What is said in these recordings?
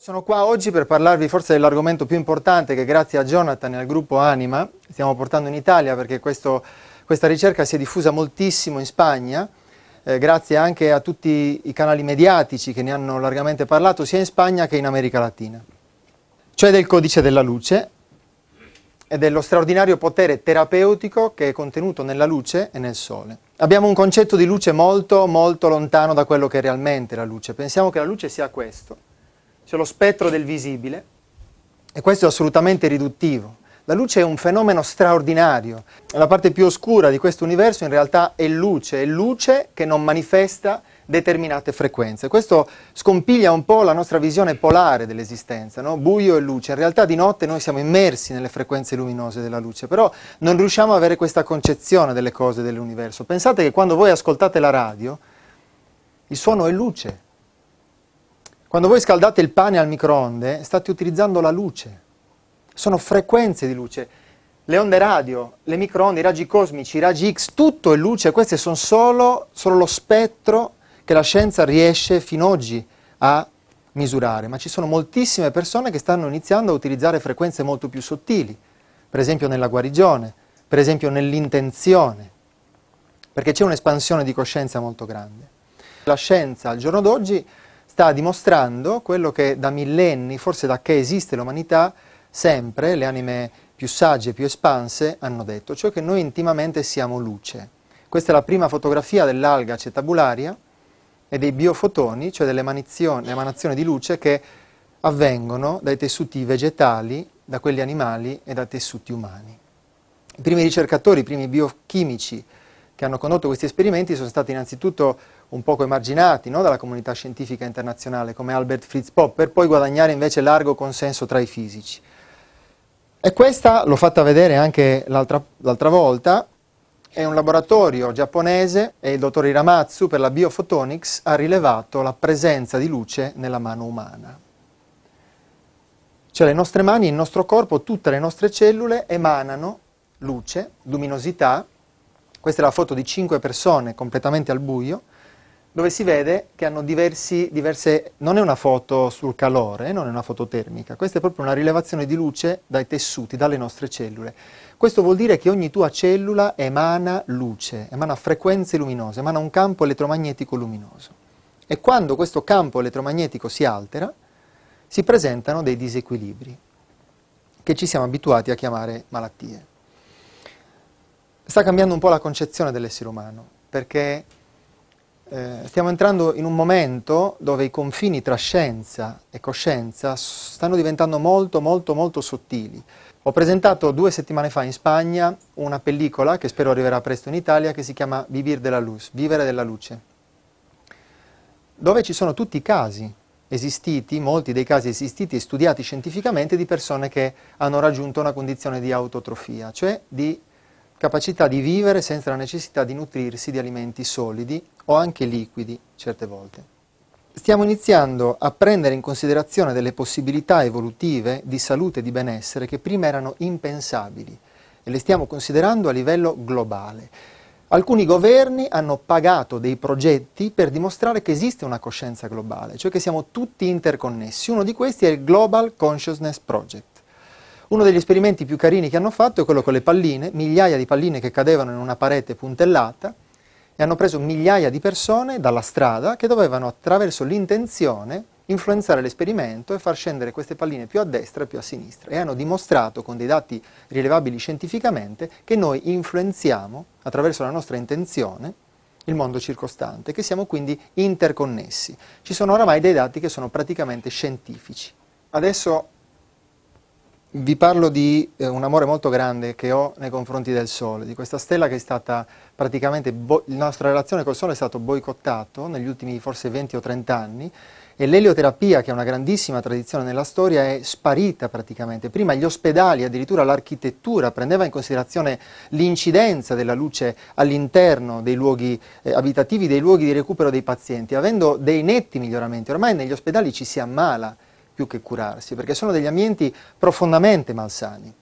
Sono qua oggi per parlarvi forse dell'argomento più importante che grazie a Jonathan e al gruppo Anima stiamo portando in Italia perché questo, questa ricerca si è diffusa moltissimo in Spagna, eh, grazie anche a tutti i canali mediatici che ne hanno largamente parlato sia in Spagna che in America Latina cioè del codice della luce e dello straordinario potere terapeutico che è contenuto nella luce e nel sole. Abbiamo un concetto di luce molto, molto lontano da quello che è realmente la luce. Pensiamo che la luce sia questo, cioè lo spettro del visibile, e questo è assolutamente riduttivo. La luce è un fenomeno straordinario. La parte più oscura di questo universo in realtà è luce, è luce che non manifesta determinate frequenze. Questo scompiglia un po' la nostra visione polare dell'esistenza, no? buio e luce. In realtà di notte noi siamo immersi nelle frequenze luminose della luce, però non riusciamo ad avere questa concezione delle cose dell'universo. Pensate che quando voi ascoltate la radio, il suono è luce. Quando voi scaldate il pane al microonde, state utilizzando la luce. Sono frequenze di luce. Le onde radio, le microonde, i raggi cosmici, i raggi X, tutto è luce, queste sono solo, solo lo spettro che la scienza riesce fino ad oggi a misurare, ma ci sono moltissime persone che stanno iniziando a utilizzare frequenze molto più sottili, per esempio nella guarigione, per esempio nell'intenzione, perché c'è un'espansione di coscienza molto grande. La scienza al giorno d'oggi sta dimostrando quello che da millenni, forse da che esiste l'umanità, sempre le anime più sagge, più espanse hanno detto, cioè che noi intimamente siamo luce. Questa è la prima fotografia dell'alga cetabularia, e dei biofotoni, cioè delle emanazioni di luce che avvengono dai tessuti vegetali, da quelli animali e dai tessuti umani. I primi ricercatori, i primi biochimici che hanno condotto questi esperimenti sono stati innanzitutto un poco emarginati no, dalla comunità scientifica internazionale, come Albert Fritz Pop, per poi guadagnare invece largo consenso tra i fisici. E questa l'ho fatta vedere anche l'altra, l'altra volta, è un laboratorio giapponese e il dottor Hiramatsu per la Biofotonics ha rilevato la presenza di luce nella mano umana. Cioè le nostre mani, il nostro corpo, tutte le nostre cellule emanano luce, luminosità. Questa è la foto di cinque persone completamente al buio dove si vede che hanno diversi, diverse... non è una foto sul calore, non è una foto termica, questa è proprio una rilevazione di luce dai tessuti, dalle nostre cellule. Questo vuol dire che ogni tua cellula emana luce, emana frequenze luminose, emana un campo elettromagnetico luminoso. E quando questo campo elettromagnetico si altera, si presentano dei disequilibri, che ci siamo abituati a chiamare malattie. Sta cambiando un po' la concezione dell'essere umano, perché eh, stiamo entrando in un momento dove i confini tra scienza e coscienza stanno diventando molto molto molto sottili. Ho presentato due settimane fa in Spagna una pellicola che spero arriverà presto in Italia che si chiama Vivir de Luz, Vivere della Luce, dove ci sono tutti i casi esistiti, molti dei casi esistiti e studiati scientificamente di persone che hanno raggiunto una condizione di autotrofia, cioè di capacità di vivere senza la necessità di nutrirsi di alimenti solidi o anche liquidi certe volte. Stiamo iniziando a prendere in considerazione delle possibilità evolutive di salute e di benessere che prima erano impensabili e le stiamo considerando a livello globale. Alcuni governi hanno pagato dei progetti per dimostrare che esiste una coscienza globale, cioè che siamo tutti interconnessi. Uno di questi è il Global Consciousness Project uno degli esperimenti più carini che hanno fatto è quello con le palline, migliaia di palline che cadevano in una parete puntellata e hanno preso migliaia di persone dalla strada che dovevano attraverso l'intenzione influenzare l'esperimento e far scendere queste palline più a destra e più a sinistra e hanno dimostrato con dei dati rilevabili scientificamente che noi influenziamo attraverso la nostra intenzione il mondo circostante, che siamo quindi interconnessi. Ci sono oramai dei dati che sono praticamente scientifici. Adesso vi parlo di eh, un amore molto grande che ho nei confronti del Sole, di questa stella che è stata praticamente, la nostra relazione col Sole è stata boicottata negli ultimi forse 20 o 30 anni e l'elioterapia, che è una grandissima tradizione nella storia, è sparita praticamente. Prima gli ospedali, addirittura l'architettura, prendeva in considerazione l'incidenza della luce all'interno dei luoghi eh, abitativi, dei luoghi di recupero dei pazienti, avendo dei netti miglioramenti. Ormai negli ospedali ci si ammala più che curarsi, perché sono degli ambienti profondamente malsani.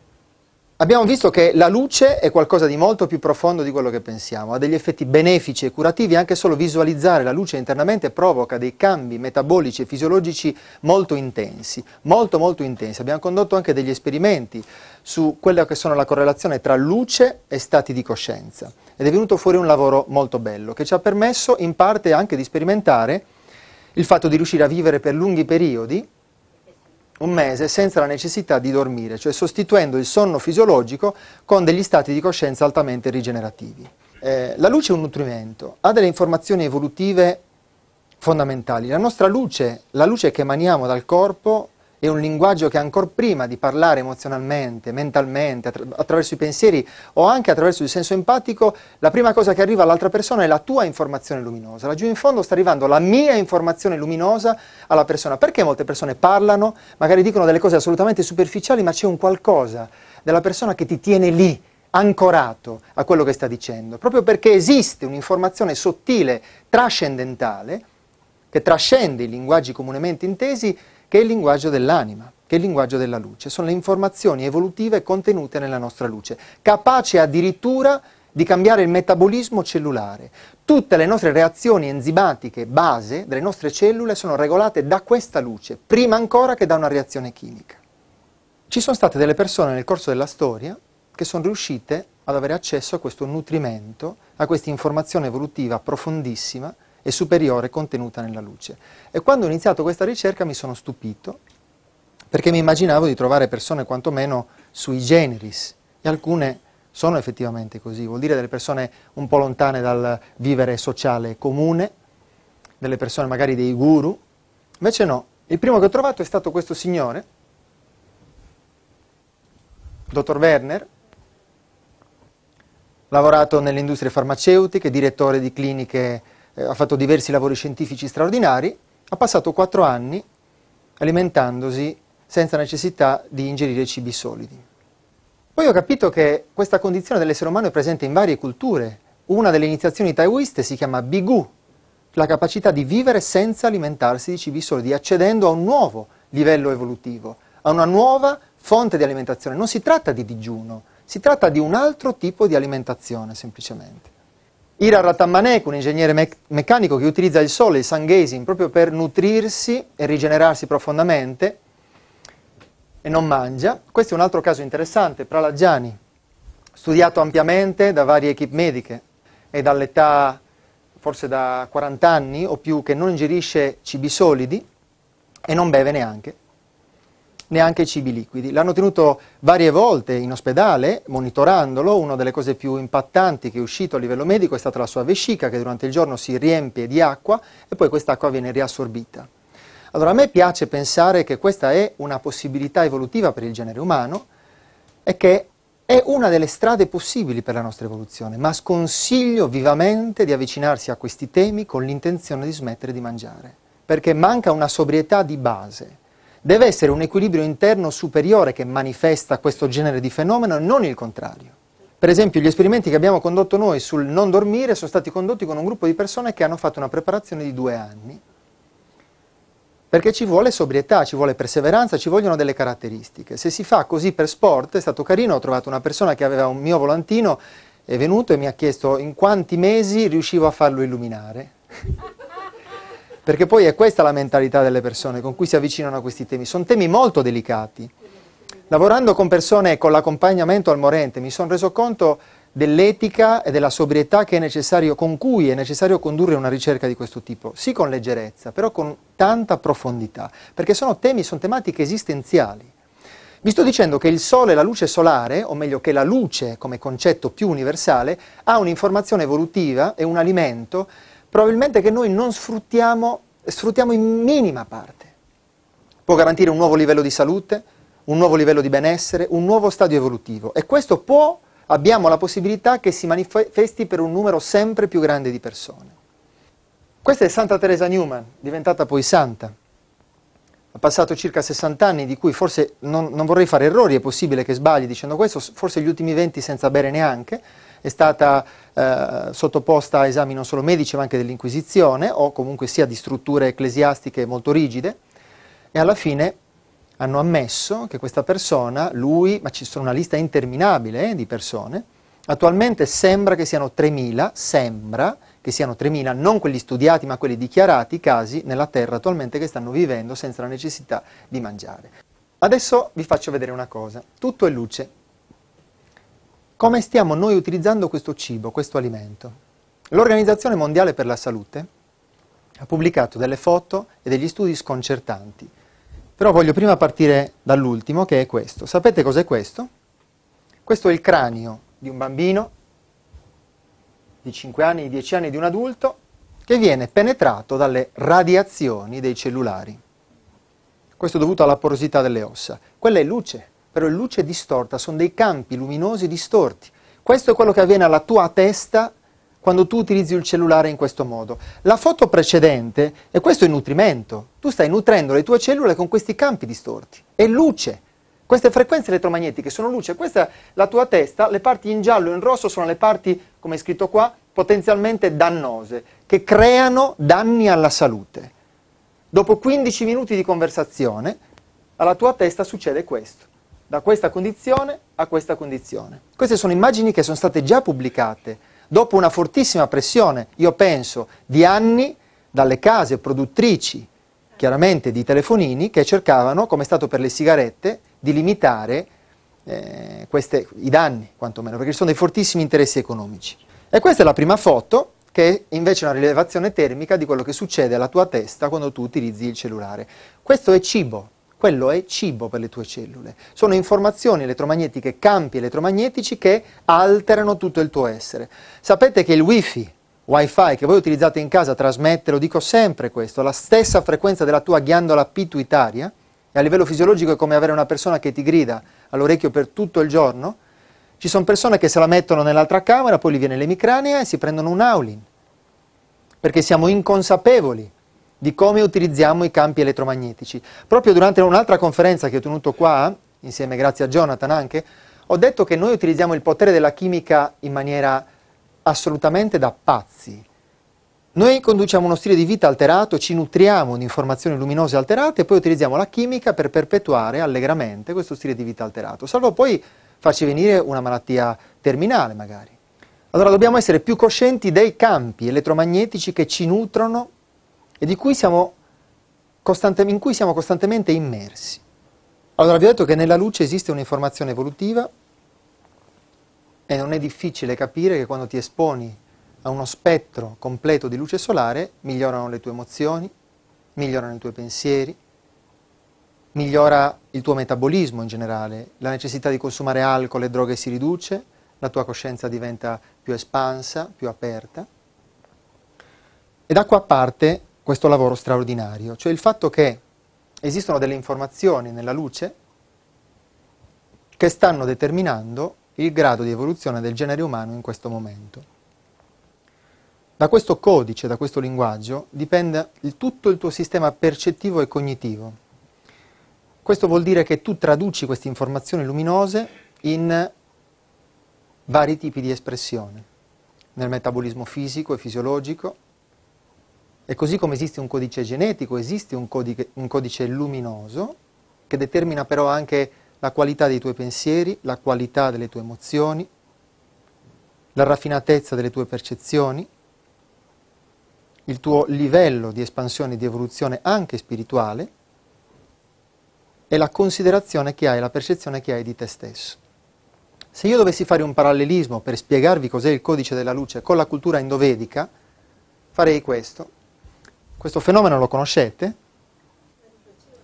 Abbiamo visto che la luce è qualcosa di molto più profondo di quello che pensiamo, ha degli effetti benefici e curativi, anche solo visualizzare la luce internamente provoca dei cambi metabolici e fisiologici molto intensi, molto molto intensi. Abbiamo condotto anche degli esperimenti su quella che sono la correlazione tra luce e stati di coscienza ed è venuto fuori un lavoro molto bello che ci ha permesso in parte anche di sperimentare il fatto di riuscire a vivere per lunghi periodi un mese senza la necessità di dormire, cioè sostituendo il sonno fisiologico con degli stati di coscienza altamente rigenerativi. Eh, la luce è un nutrimento, ha delle informazioni evolutive fondamentali. La nostra luce, la luce che emaniamo dal corpo, è un linguaggio che ancora prima di parlare emozionalmente, mentalmente, attra- attraverso i pensieri o anche attraverso il senso empatico, la prima cosa che arriva all'altra persona è la tua informazione luminosa. Laggiù in fondo sta arrivando la mia informazione luminosa alla persona. Perché molte persone parlano, magari dicono delle cose assolutamente superficiali, ma c'è un qualcosa della persona che ti tiene lì, ancorato a quello che sta dicendo, proprio perché esiste un'informazione sottile, trascendentale, che trascende i linguaggi comunemente intesi che è il linguaggio dell'anima, che è il linguaggio della luce. Sono le informazioni evolutive contenute nella nostra luce, capace addirittura di cambiare il metabolismo cellulare. Tutte le nostre reazioni enzimatiche base delle nostre cellule sono regolate da questa luce, prima ancora che da una reazione chimica. Ci sono state delle persone nel corso della storia che sono riuscite ad avere accesso a questo nutrimento, a questa informazione evolutiva profondissima, e superiore contenuta nella luce. E quando ho iniziato questa ricerca mi sono stupito perché mi immaginavo di trovare persone quantomeno sui generis e alcune sono effettivamente così, vuol dire delle persone un po' lontane dal vivere sociale comune, delle persone magari dei guru, invece no, il primo che ho trovato è stato questo signore, dottor Werner, lavorato nelle industrie farmaceutiche, direttore di cliniche eh, ha fatto diversi lavori scientifici straordinari, ha passato quattro anni alimentandosi senza necessità di ingerire cibi solidi. Poi ho capito che questa condizione dell'essere umano è presente in varie culture. Una delle iniziazioni taoiste si chiama Bigu, la capacità di vivere senza alimentarsi di cibi solidi, accedendo a un nuovo livello evolutivo, a una nuova fonte di alimentazione. Non si tratta di digiuno, si tratta di un altro tipo di alimentazione semplicemente. Ira Ratamanek, un ingegnere mec- meccanico che utilizza il sole, il sun gazing, proprio per nutrirsi e rigenerarsi profondamente e non mangia. Questo è un altro caso interessante, Pralagiani, studiato ampiamente da varie equip mediche e dall'età forse da 40 anni o più che non ingerisce cibi solidi e non beve neanche neanche i cibi liquidi. L'hanno tenuto varie volte in ospedale, monitorandolo, una delle cose più impattanti che è uscito a livello medico è stata la sua vescica che durante il giorno si riempie di acqua e poi quest'acqua viene riassorbita. Allora a me piace pensare che questa è una possibilità evolutiva per il genere umano e che è una delle strade possibili per la nostra evoluzione, ma sconsiglio vivamente di avvicinarsi a questi temi con l'intenzione di smettere di mangiare, perché manca una sobrietà di base. Deve essere un equilibrio interno superiore che manifesta questo genere di fenomeno e non il contrario. Per esempio gli esperimenti che abbiamo condotto noi sul non dormire sono stati condotti con un gruppo di persone che hanno fatto una preparazione di due anni, perché ci vuole sobrietà, ci vuole perseveranza, ci vogliono delle caratteristiche. Se si fa così per sport, è stato carino, ho trovato una persona che aveva un mio volantino, è venuto e mi ha chiesto in quanti mesi riuscivo a farlo illuminare perché poi è questa la mentalità delle persone con cui si avvicinano a questi temi. Sono temi molto delicati. Lavorando con persone con l'accompagnamento al morente mi sono reso conto dell'etica e della sobrietà con cui è necessario condurre una ricerca di questo tipo, sì con leggerezza, però con tanta profondità, perché sono temi, sono tematiche esistenziali. Vi sto dicendo che il Sole, la luce solare, o meglio che la luce come concetto più universale, ha un'informazione evolutiva e un alimento probabilmente che noi non sfruttiamo, sfruttiamo in minima parte. Può garantire un nuovo livello di salute, un nuovo livello di benessere, un nuovo stadio evolutivo e questo può, abbiamo la possibilità che si manifesti per un numero sempre più grande di persone. Questa è Santa Teresa Newman, diventata poi santa. Ha passato circa 60 anni, di cui forse non, non vorrei fare errori, è possibile che sbagli dicendo questo, forse gli ultimi 20 senza bere neanche, è stata eh, sottoposta a esami non solo medici ma anche dell'Inquisizione o comunque sia di strutture ecclesiastiche molto rigide e alla fine hanno ammesso che questa persona, lui, ma ci sono una lista interminabile eh, di persone, attualmente sembra che siano 3.000, sembra che siano 3.000, non quelli studiati ma quelli dichiarati, casi nella terra attualmente che stanno vivendo senza la necessità di mangiare. Adesso vi faccio vedere una cosa, tutto è luce, come stiamo noi utilizzando questo cibo, questo alimento. L'Organizzazione Mondiale per la Salute ha pubblicato delle foto e degli studi sconcertanti, però voglio prima partire dall'ultimo che è questo. Sapete cos'è questo? Questo è il cranio di un bambino di 5 anni, di 10 anni, di un adulto che viene penetrato dalle radiazioni dei cellulari. Questo è dovuto alla porosità delle ossa. Quella è luce, però è luce distorta, sono dei campi luminosi distorti. Questo è quello che avviene alla tua testa quando tu utilizzi il cellulare in questo modo. La foto precedente è questo il nutrimento. Tu stai nutrendo le tue cellule con questi campi distorti. È luce. Queste frequenze elettromagnetiche sono luce. Questa è la tua testa, le parti in giallo e in rosso sono le parti, come è scritto qua, potenzialmente dannose, che creano danni alla salute. Dopo 15 minuti di conversazione, alla tua testa succede questo da questa condizione a questa condizione. Queste sono immagini che sono state già pubblicate dopo una fortissima pressione, io penso, di anni dalle case produttrici, chiaramente di telefonini, che cercavano, come è stato per le sigarette, di limitare eh, queste, i danni, quantomeno, perché ci sono dei fortissimi interessi economici. E questa è la prima foto, che è invece una rilevazione termica di quello che succede alla tua testa quando tu utilizzi il cellulare. Questo è cibo, quello è cibo per le tue cellule. Sono informazioni elettromagnetiche, campi elettromagnetici che alterano tutto il tuo essere. Sapete che il wifi, wifi che voi utilizzate in casa trasmette, lo dico sempre questo, la stessa frequenza della tua ghiandola pituitaria, e a livello fisiologico è come avere una persona che ti grida all'orecchio per tutto il giorno, ci sono persone che se la mettono nell'altra camera, poi gli viene l'emicrania e si prendono un aulin, perché siamo inconsapevoli di come utilizziamo i campi elettromagnetici. Proprio durante un'altra conferenza che ho tenuto qua, insieme grazie a Jonathan anche, ho detto che noi utilizziamo il potere della chimica in maniera assolutamente da pazzi. Noi conduciamo uno stile di vita alterato, ci nutriamo di informazioni luminose alterate e poi utilizziamo la chimica per perpetuare allegramente questo stile di vita alterato, salvo poi farci venire una malattia terminale magari. Allora dobbiamo essere più coscienti dei campi elettromagnetici che ci nutrono e cui in cui siamo costantemente immersi. Allora vi ho detto che nella luce esiste un'informazione evolutiva e non è difficile capire che quando ti esponi a uno spettro completo di luce solare migliorano le tue emozioni, migliorano i tuoi pensieri, migliora il tuo metabolismo in generale, la necessità di consumare alcol e droghe si riduce, la tua coscienza diventa più espansa, più aperta. E da qua parte questo lavoro straordinario, cioè il fatto che esistono delle informazioni nella luce che stanno determinando il grado di evoluzione del genere umano in questo momento. Da questo codice, da questo linguaggio, dipende il, tutto il tuo sistema percettivo e cognitivo. Questo vuol dire che tu traduci queste informazioni luminose in vari tipi di espressione, nel metabolismo fisico e fisiologico, e così come esiste un codice genetico, esiste un codice, un codice luminoso che determina però anche la qualità dei tuoi pensieri, la qualità delle tue emozioni, la raffinatezza delle tue percezioni, il tuo livello di espansione e di evoluzione anche spirituale e la considerazione che hai, la percezione che hai di te stesso. Se io dovessi fare un parallelismo per spiegarvi cos'è il codice della luce con la cultura endovedica, farei questo. Questo fenomeno lo conoscete?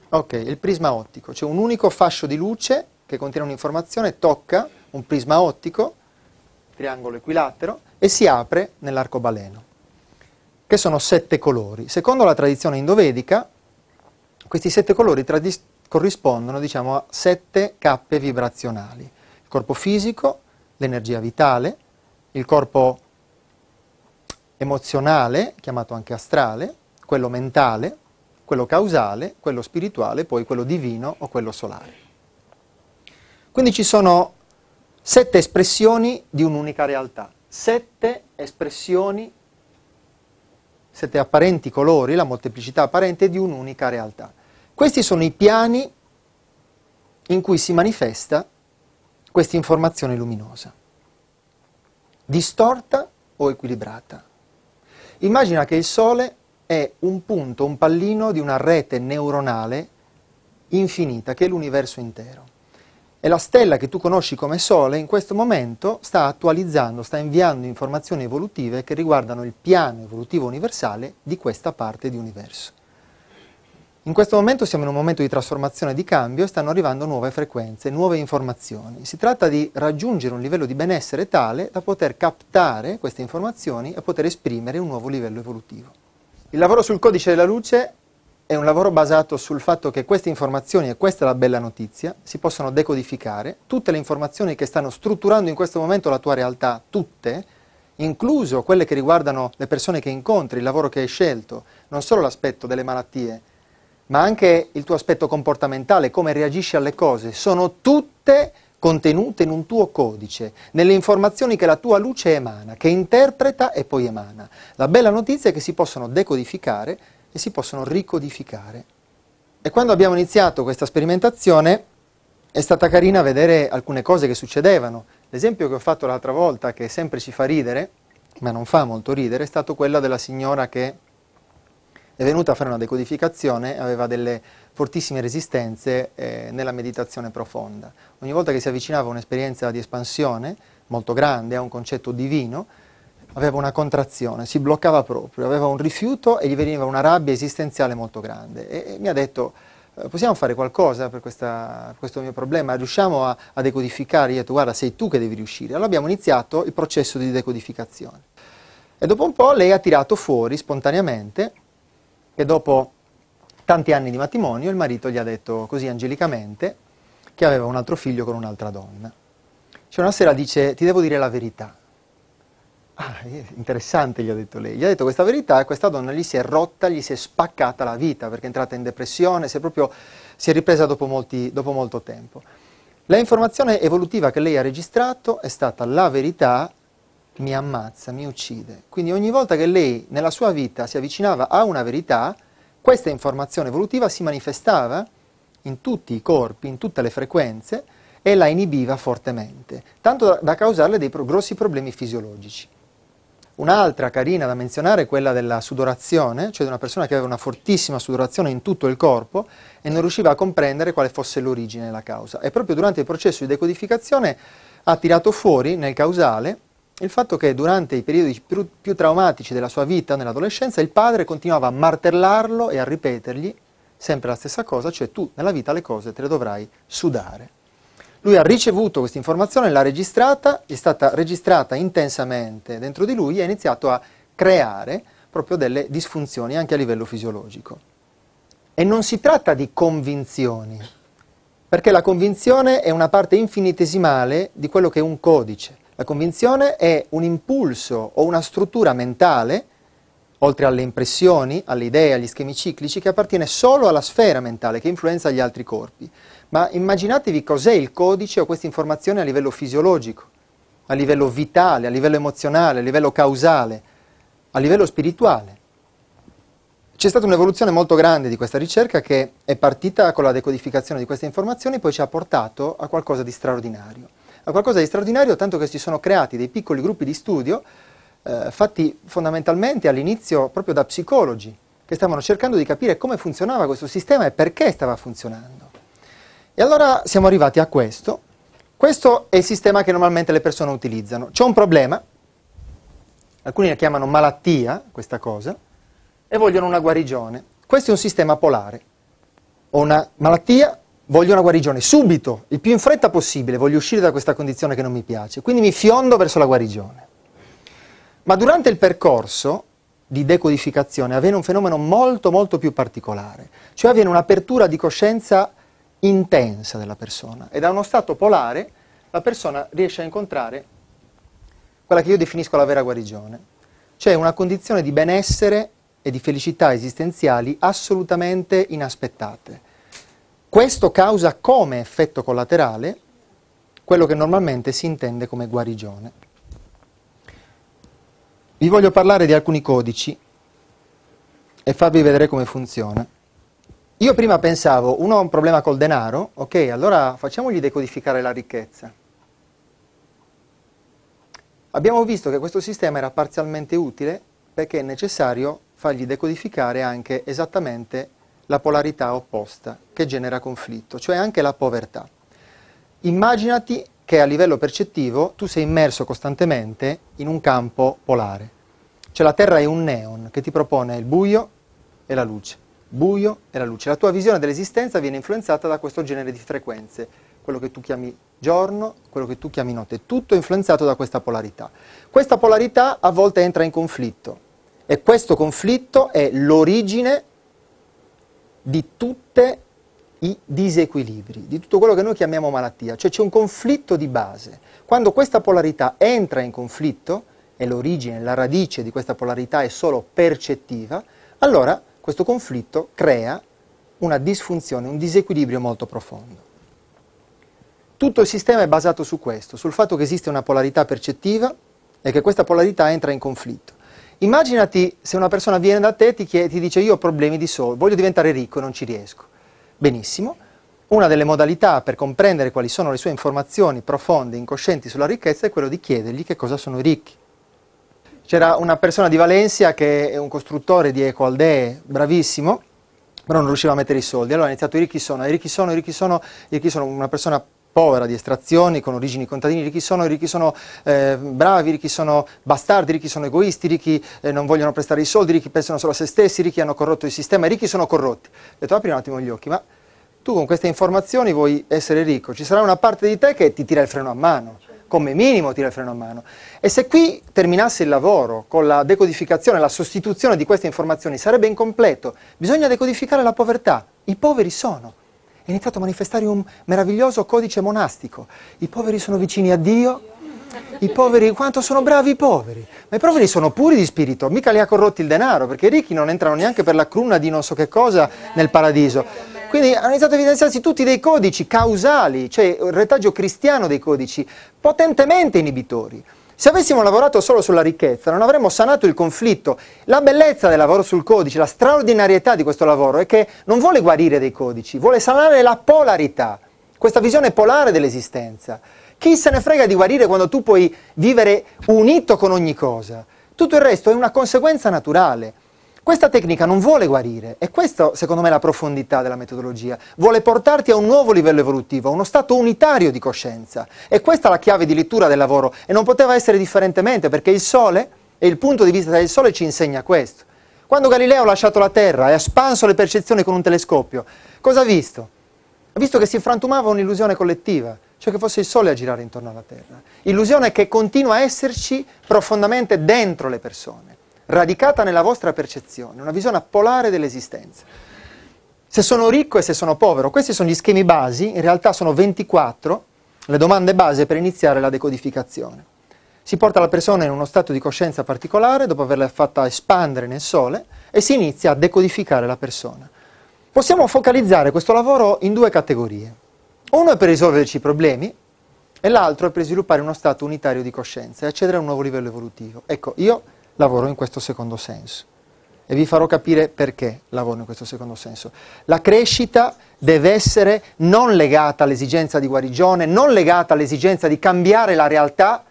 Ok, il prisma ottico, cioè un unico fascio di luce che contiene un'informazione tocca un prisma ottico, triangolo equilatero, e si apre nell'arcobaleno, che sono sette colori. Secondo la tradizione indovedica, questi sette colori corrispondono diciamo, a sette cappe vibrazionali. Il corpo fisico, l'energia vitale, il corpo emozionale, chiamato anche astrale, quello mentale, quello causale, quello spirituale, poi quello divino o quello solare. Quindi ci sono sette espressioni di un'unica realtà, sette espressioni, sette apparenti colori, la molteplicità apparente di un'unica realtà. Questi sono i piani in cui si manifesta questa informazione luminosa, distorta o equilibrata. Immagina che il Sole è un punto, un pallino di una rete neuronale infinita, che è l'universo intero. E la stella che tu conosci come Sole in questo momento sta attualizzando, sta inviando informazioni evolutive che riguardano il piano evolutivo universale di questa parte di universo. In questo momento siamo in un momento di trasformazione, e di cambio, e stanno arrivando nuove frequenze, nuove informazioni. Si tratta di raggiungere un livello di benessere tale da poter captare queste informazioni e poter esprimere un nuovo livello evolutivo. Il lavoro sul codice della luce è un lavoro basato sul fatto che queste informazioni, e questa è la bella notizia, si possono decodificare, tutte le informazioni che stanno strutturando in questo momento la tua realtà, tutte, incluso quelle che riguardano le persone che incontri, il lavoro che hai scelto, non solo l'aspetto delle malattie, ma anche il tuo aspetto comportamentale, come reagisci alle cose, sono tutte contenute in un tuo codice, nelle informazioni che la tua luce emana, che interpreta e poi emana. La bella notizia è che si possono decodificare e si possono ricodificare. E quando abbiamo iniziato questa sperimentazione è stata carina vedere alcune cose che succedevano. L'esempio che ho fatto l'altra volta, che sempre ci fa ridere, ma non fa molto ridere, è stato quello della signora che è venuto a fare una decodificazione, aveva delle fortissime resistenze eh, nella meditazione profonda. Ogni volta che si avvicinava a un'esperienza di espansione molto grande, a un concetto divino, aveva una contrazione, si bloccava proprio, aveva un rifiuto e gli veniva una rabbia esistenziale molto grande. E, e mi ha detto, eh, possiamo fare qualcosa per, questa, questo mio problema? Riusciamo a, a decodificare? Io ho detto, guarda, sei tu che devi riuscire. Allora abbiamo iniziato il processo di decodificazione. E dopo un po' lei ha tirato fuori spontaneamente che dopo tanti anni di matrimonio il marito gli ha detto così angelicamente che aveva un altro figlio con un'altra donna. Cioè una sera dice ti devo dire la verità. Ah, eh, interessante gli ha detto lei. Gli ha detto questa verità e questa donna gli si è rotta, gli si è spaccata la vita perché è entrata in depressione, si è, proprio, si è ripresa dopo, molti, dopo molto tempo. La informazione evolutiva che lei ha registrato è stata la verità mi ammazza, mi uccide. Quindi ogni volta che lei nella sua vita si avvicinava a una verità, questa informazione evolutiva si manifestava in tutti i corpi, in tutte le frequenze e la inibiva fortemente, tanto da, causarle dei pro- grossi problemi fisiologici. Un'altra carina da menzionare è quella della sudorazione, cioè di una persona che aveva una fortissima sudorazione in tutto il corpo e non riusciva a comprendere quale fosse l'origine e la causa. E proprio durante il processo di decodificazione ha tirato fuori nel causale il fatto che durante i periodi più, più traumatici della sua vita nell'adolescenza il padre continuava a martellarlo e a ripetergli sempre la stessa cosa, cioè tu nella vita le cose te le dovrai sudare. Lui ha ricevuto questa informazione, l'ha registrata, è stata registrata intensamente dentro di lui e ha iniziato a creare proprio delle disfunzioni anche a livello fisiologico. E non si tratta di convinzioni, perché la convinzione è una parte infinitesimale di quello che è un codice. La convinzione è un impulso o una struttura mentale, oltre alle impressioni, alle idee, agli schemi ciclici, che appartiene solo alla sfera mentale, che influenza gli altri corpi. Ma immaginatevi cos'è il codice o questa informazione a livello fisiologico, a livello vitale, a livello emozionale, a livello causale, a livello spirituale. C'è stata un'evoluzione molto grande di questa ricerca che è partita con la decodificazione di queste informazioni e poi ci ha portato a qualcosa di straordinario a qualcosa di straordinario, tanto che si sono creati dei piccoli gruppi di studio eh, fatti fondamentalmente all'inizio proprio da psicologi che stavano cercando di capire come funzionava questo sistema e perché stava funzionando. E allora siamo arrivati a questo. Questo è il sistema che normalmente le persone utilizzano. C'è un problema, alcuni la chiamano malattia, questa cosa, e vogliono una guarigione. Questo è un sistema polare. Ho una malattia, voglio una guarigione subito, il più in fretta possibile, voglio uscire da questa condizione che non mi piace, quindi mi fiondo verso la guarigione. Ma durante il percorso di decodificazione avviene un fenomeno molto molto più particolare, cioè avviene un'apertura di coscienza intensa della persona e da uno stato polare la persona riesce a incontrare quella che io definisco la vera guarigione, cioè una condizione di benessere e di felicità esistenziali assolutamente inaspettate questo causa come effetto collaterale quello che normalmente si intende come guarigione. Vi voglio parlare di alcuni codici e farvi vedere come funziona. Io prima pensavo, uno ha un problema col denaro, ok, allora facciamogli decodificare la ricchezza. Abbiamo visto che questo sistema era parzialmente utile perché è necessario fargli decodificare anche esattamente la polarità opposta che genera conflitto, cioè anche la povertà. Immaginati che a livello percettivo tu sei immerso costantemente in un campo polare. Cioè la Terra è un neon che ti propone il buio e la luce, buio e la luce. La tua visione dell'esistenza viene influenzata da questo genere di frequenze, quello che tu chiami giorno, quello che tu chiami notte, tutto influenzato da questa polarità. Questa polarità a volte entra in conflitto e questo conflitto è l'origine di tutti i disequilibri, di tutto quello che noi chiamiamo malattia, cioè c'è un conflitto di base. Quando questa polarità entra in conflitto, e l'origine, la radice di questa polarità è solo percettiva, allora questo conflitto crea una disfunzione, un disequilibrio molto profondo. Tutto il sistema è basato su questo, sul fatto che esiste una polarità percettiva e che questa polarità entra in conflitto. Immaginati se una persona viene da te e ti, chiede, ti dice io ho problemi di soldi, voglio diventare ricco e non ci riesco. Benissimo, una delle modalità per comprendere quali sono le sue informazioni profonde incoscienti sulla ricchezza è quello di chiedergli che cosa sono i ricchi. C'era una persona di Valencia che è un costruttore di ecoaldee, bravissimo, però non riusciva a mettere i soldi. Allora ha iniziato i ricchi sono, i ricchi sono, i ricchi sono, i ricchi sono una persona povera di estrazioni, con origini contadini, ricchi sono, ricchi sono eh, bravi, ricchi sono bastardi, ricchi sono egoisti, ricchi eh, non vogliono prestare i soldi, ricchi pensano solo a se stessi, ricchi hanno corrotto il sistema, i ricchi sono corrotti. Ho detto apri un attimo gli occhi, ma tu con queste informazioni vuoi essere ricco, ci sarà una parte di te che ti tira il freno a mano, come minimo tira il freno a mano. E se qui terminasse il lavoro con la decodificazione, la sostituzione di queste informazioni, sarebbe incompleto. Bisogna decodificare la povertà, i poveri sono è iniziato a manifestare un meraviglioso codice monastico. I poveri sono vicini a Dio, i poveri, quanto sono bravi i poveri, ma i poveri sono puri di spirito, mica li ha corrotti il denaro, perché i ricchi non entrano neanche per la cruna di non so che cosa nel paradiso. Quindi hanno iniziato a evidenziarsi tutti dei codici causali, cioè il retaggio cristiano dei codici, potentemente inibitori. Se avessimo lavorato solo sulla ricchezza non avremmo sanato il conflitto. La bellezza del lavoro sul codice, la straordinarietà di questo lavoro è che non vuole guarire dei codici, vuole sanare la polarità, questa visione polare dell'esistenza. Chi se ne frega di guarire quando tu puoi vivere unito con ogni cosa? Tutto il resto è una conseguenza naturale. Questa tecnica non vuole guarire, e questa secondo me è la profondità della metodologia, vuole portarti a un nuovo livello evolutivo, a uno stato unitario di coscienza, e questa è la chiave di lettura del lavoro, e non poteva essere differentemente, perché il Sole, e il punto di vista del Sole ci insegna questo. Quando Galileo ha lasciato la Terra e ha espanso le percezioni con un telescopio, cosa ha visto? Ha visto che si frantumava un'illusione collettiva, cioè che fosse il Sole a girare intorno alla Terra, illusione che continua a esserci profondamente dentro le persone radicata nella vostra percezione, una visione polare dell'esistenza. Se sono ricco e se sono povero, questi sono gli schemi basi, in realtà sono 24 le domande base per iniziare la decodificazione. Si porta la persona in uno stato di coscienza particolare, dopo averla fatta espandere nel sole, e si inizia a decodificare la persona. Possiamo focalizzare questo lavoro in due categorie. Uno è per risolverci i problemi, e l'altro è per sviluppare uno stato unitario di coscienza e accedere a un nuovo livello evolutivo. Ecco, io lavoro in questo secondo senso. E vi farò capire perché lavoro in questo secondo senso. La crescita deve essere non legata all'esigenza di guarigione, non legata all'esigenza di cambiare la realtà,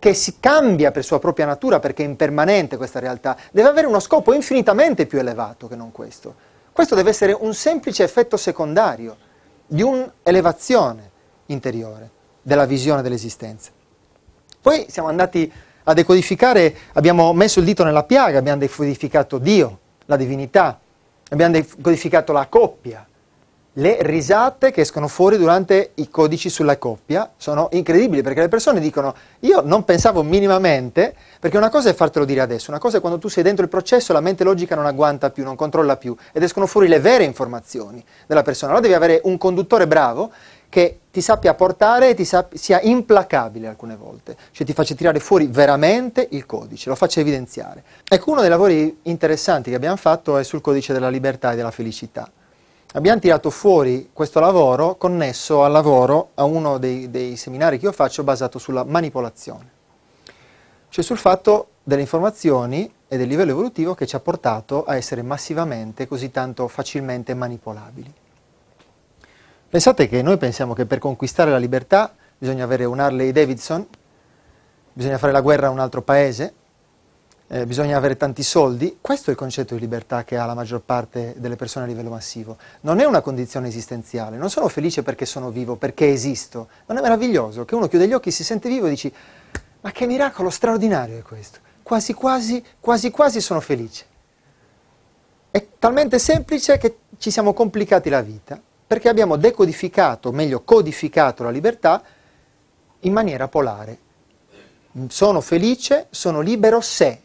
che si cambia per sua propria natura perché è impermanente questa realtà, deve avere uno scopo infinitamente più elevato che non questo. Questo deve essere un semplice effetto secondario di un'elevazione interiore della visione dell'esistenza. Poi siamo andati a decodificare abbiamo messo il dito nella piaga, abbiamo decodificato Dio, la divinità, abbiamo decodificato la coppia. Le risate che escono fuori durante i codici sulla coppia sono incredibili perché le persone dicono io non pensavo minimamente, perché una cosa è fartelo dire adesso, una cosa è quando tu sei dentro il processo la mente logica non agguanta più, non controlla più ed escono fuori le vere informazioni della persona. Allora devi avere un conduttore bravo che ti sappia portare e ti sappia, sia implacabile alcune volte, cioè ti faccia tirare fuori veramente il codice, lo faccia evidenziare. Ecco, uno dei lavori interessanti che abbiamo fatto è sul codice della libertà e della felicità. Abbiamo tirato fuori questo lavoro connesso al lavoro a uno dei, dei seminari che io faccio basato sulla manipolazione, cioè sul fatto delle informazioni e del livello evolutivo che ci ha portato a essere massivamente, così tanto facilmente manipolabili. Pensate che noi pensiamo che per conquistare la libertà bisogna avere un Harley Davidson, bisogna fare la guerra a un altro paese, eh, bisogna avere tanti soldi. Questo è il concetto di libertà che ha la maggior parte delle persone a livello massivo. Non è una condizione esistenziale, non sono felice perché sono vivo, perché esisto. Non è meraviglioso che uno chiude gli occhi, si sente vivo e dici ma che miracolo straordinario è questo. Quasi quasi, quasi quasi sono felice. È talmente semplice che ci siamo complicati la vita perché abbiamo decodificato, o meglio codificato la libertà in maniera polare. Sono felice, sono libero se.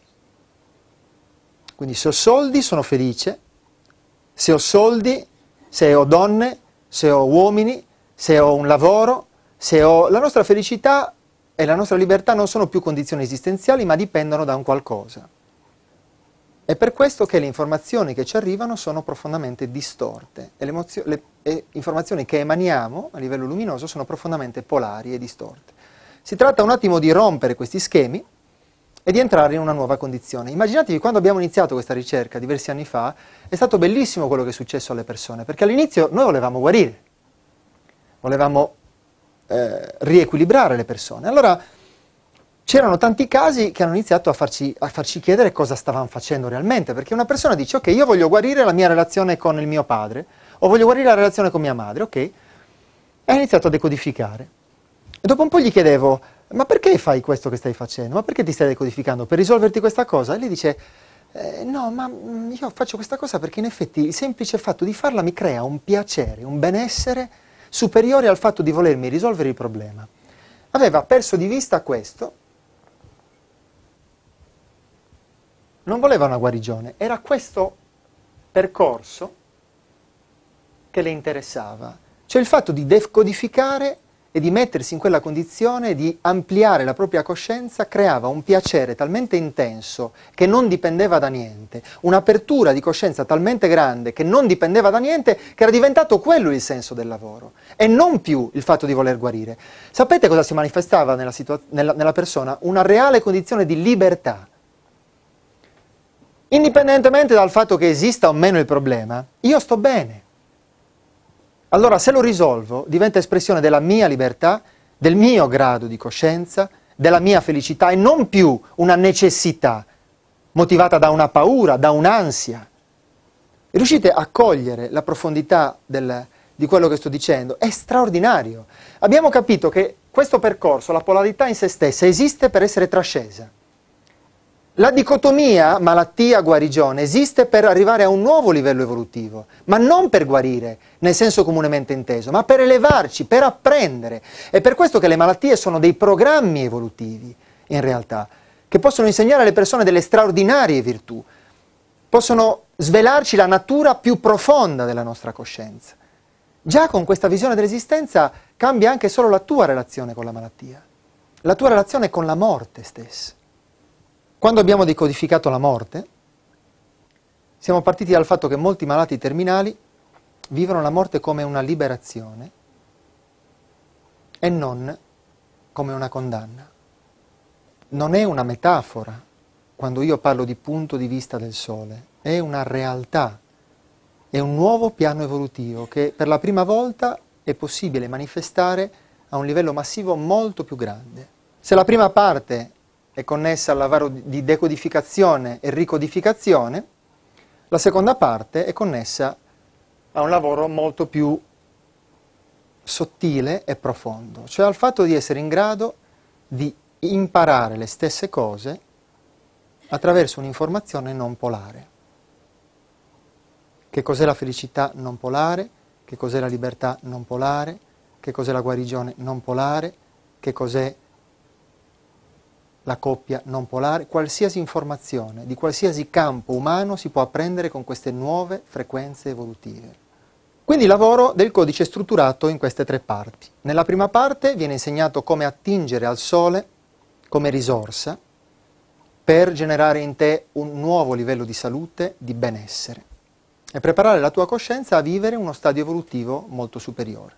Quindi se ho soldi sono felice, se ho soldi, se ho donne, se ho uomini, se ho un lavoro, se ho... La nostra felicità e la nostra libertà non sono più condizioni esistenziali ma dipendono da un qualcosa. È per questo che le informazioni che ci arrivano sono profondamente distorte e le, le e informazioni che emaniamo a livello luminoso sono profondamente polari e distorte. Si tratta un attimo di rompere questi schemi e di entrare in una nuova condizione. Immaginatevi quando abbiamo iniziato questa ricerca diversi anni fa, è stato bellissimo quello che è successo alle persone, perché all'inizio noi volevamo guarire, volevamo eh, riequilibrare le persone. Allora c'erano tanti casi che hanno iniziato a farci, a farci chiedere cosa stavamo facendo realmente, perché una persona dice ok, io voglio guarire la mia relazione con il mio padre, o voglio guarire la relazione con mia madre, ok, e ha iniziato a decodificare. E dopo un po' gli chiedevo, ma perché fai questo che stai facendo? Ma perché ti stai decodificando? Per risolverti questa cosa? E lui dice, eh, no, ma mm, io faccio questa cosa perché in effetti il semplice fatto di farla mi crea un piacere, un benessere superiore al fatto di volermi risolvere il problema. Aveva perso di vista questo non voleva una guarigione, era questo percorso che le interessava, cioè il fatto di decodificare e di mettersi in quella condizione di ampliare la propria coscienza creava un piacere talmente intenso che non dipendeva da niente, un'apertura di coscienza talmente grande che non dipendeva da niente, che era diventato quello il senso del lavoro e non più il fatto di voler guarire. Sapete cosa si manifestava nella, situa- nella, nella persona? Una reale condizione di libertà indipendentemente dal fatto che esista o meno il problema, io sto bene. Allora se lo risolvo diventa espressione della mia libertà, del mio grado di coscienza, della mia felicità e non più una necessità motivata da una paura, da un'ansia. Riuscite a cogliere la profondità del, di quello che sto dicendo? È straordinario. Abbiamo capito che questo percorso, la polarità in se stessa, esiste per essere trascesa. La dicotomia malattia-guarigione esiste per arrivare a un nuovo livello evolutivo, ma non per guarire, nel senso comunemente inteso, ma per elevarci, per apprendere. È per questo che le malattie sono dei programmi evolutivi, in realtà, che possono insegnare alle persone delle straordinarie virtù, possono svelarci la natura più profonda della nostra coscienza. Già con questa visione dell'esistenza cambia anche solo la tua relazione con la malattia, la tua relazione con la morte stessa. Quando abbiamo decodificato la morte, siamo partiti dal fatto che molti malati terminali vivono la morte come una liberazione e non come una condanna. Non è una metafora quando io parlo di punto di vista del sole, è una realtà, è un nuovo piano evolutivo che per la prima volta è possibile manifestare a un livello massivo molto più grande. Se la prima parte è connessa al lavoro di decodificazione e ricodificazione, la seconda parte è connessa a un lavoro molto più sottile e profondo, cioè al fatto di essere in grado di imparare le stesse cose attraverso un'informazione non polare. Che cos'è la felicità non polare? Che cos'è la libertà non polare? Che cos'è la guarigione non polare? Che cos'è la coppia non polare, qualsiasi informazione di qualsiasi campo umano si può apprendere con queste nuove frequenze evolutive. Quindi il lavoro del codice è strutturato in queste tre parti. Nella prima parte viene insegnato come attingere al sole come risorsa per generare in te un nuovo livello di salute, di benessere e preparare la tua coscienza a vivere uno stadio evolutivo molto superiore.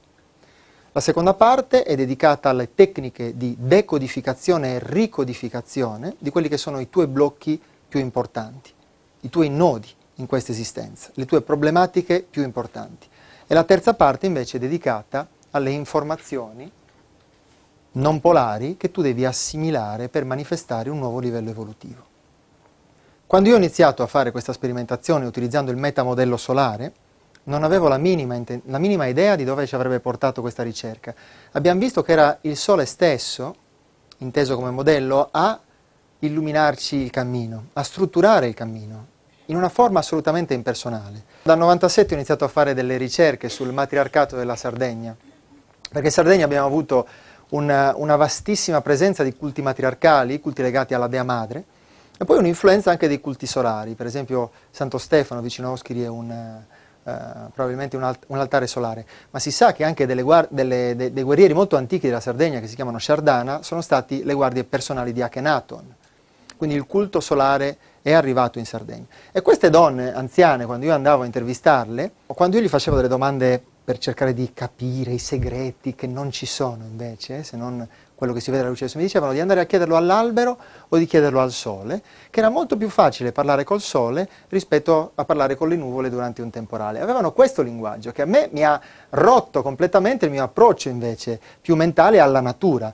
La seconda parte è dedicata alle tecniche di decodificazione e ricodificazione di quelli che sono i tuoi blocchi più importanti, i tuoi nodi in questa esistenza, le tue problematiche più importanti. E la terza parte invece è dedicata alle informazioni non polari che tu devi assimilare per manifestare un nuovo livello evolutivo. Quando io ho iniziato a fare questa sperimentazione utilizzando il metamodello solare, non avevo la minima, la minima, idea di dove ci avrebbe portato questa ricerca. Abbiamo visto che era il Sole stesso, inteso come modello, a illuminarci il cammino, a strutturare il cammino, in una forma assolutamente impersonale. Dal 97 ho iniziato a fare delle ricerche sul matriarcato della Sardegna, perché in Sardegna abbiamo avuto una, una vastissima presenza di culti matriarcali, culti legati alla Dea Madre, e poi un'influenza anche dei culti solari, per esempio Santo Stefano vicino a Oscari è un eh, probabilmente un, alt un, altare solare, ma si sa che anche delle de dei guerrieri molto antichi della Sardegna, che si chiamano Sardana, sono stati le guardie personali di Akhenaton. Quindi il culto solare è arrivato in Sardegna. E queste donne anziane, quando io andavo a intervistarle, o quando io gli facevo delle domande per cercare di capire i segreti che non ci sono invece, se non quello che si vede alla luce del sole, mi dicevano di andare a chiederlo all'albero o di chiederlo al sole, che era molto più facile parlare col sole rispetto a parlare con le nuvole durante un temporale. Avevano questo linguaggio che a me mi ha rotto completamente il mio approccio invece più mentale alla natura.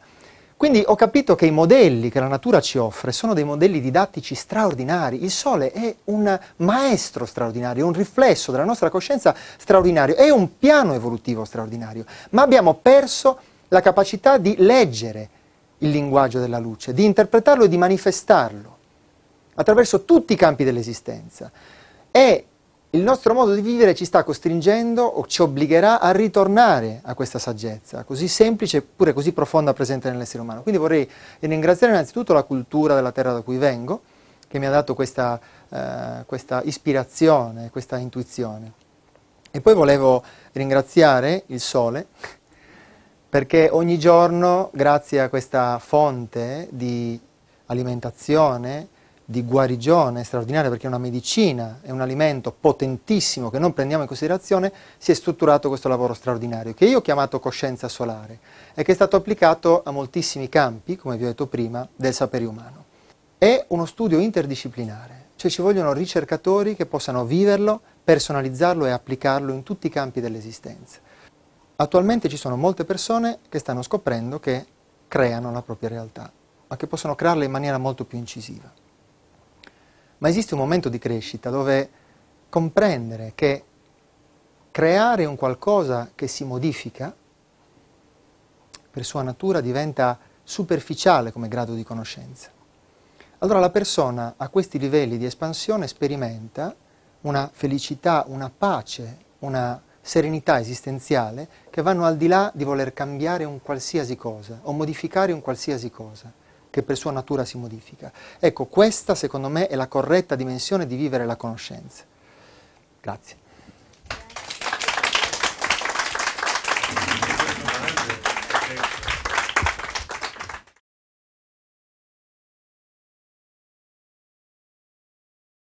Quindi ho capito che i modelli che la natura ci offre sono dei modelli didattici straordinari. Il Sole è un maestro straordinario, un riflesso della nostra coscienza straordinario, è un piano evolutivo straordinario, ma abbiamo perso la capacità di leggere il linguaggio della luce, di interpretarlo e di manifestarlo attraverso tutti i campi dell'esistenza. E il nostro modo di vivere ci sta costringendo o ci obbligherà a ritornare a questa saggezza, così semplice eppure così profonda presente nell'essere umano. Quindi vorrei ringraziare innanzitutto la cultura della terra da cui vengo, che mi ha dato questa, eh, questa ispirazione, questa intuizione. E poi volevo ringraziare il sole perché ogni giorno, grazie a questa fonte di alimentazione, di guarigione straordinaria, perché è una medicina, è un alimento potentissimo che non prendiamo in considerazione, si è strutturato questo lavoro straordinario, che io ho chiamato coscienza solare e che è stato applicato a moltissimi campi, come vi ho detto prima, del sapere umano. È uno studio interdisciplinare, cioè ci vogliono ricercatori che possano viverlo, personalizzarlo e applicarlo in tutti i campi dell'esistenza. Attualmente ci sono molte persone che stanno scoprendo che creano la propria realtà, ma che possono crearla in maniera molto più incisiva. Ma esiste un momento di crescita dove comprendere che creare un qualcosa che si modifica per sua natura diventa superficiale come grado di conoscenza. Allora la persona a questi livelli di espansione sperimenta una felicità, una pace, una serenità esistenziale che vanno al di là di voler cambiare un qualsiasi cosa o modificare un qualsiasi cosa che per sua natura si modifica. Ecco, questa secondo me è la corretta dimensione di vivere la conoscenza. Grazie.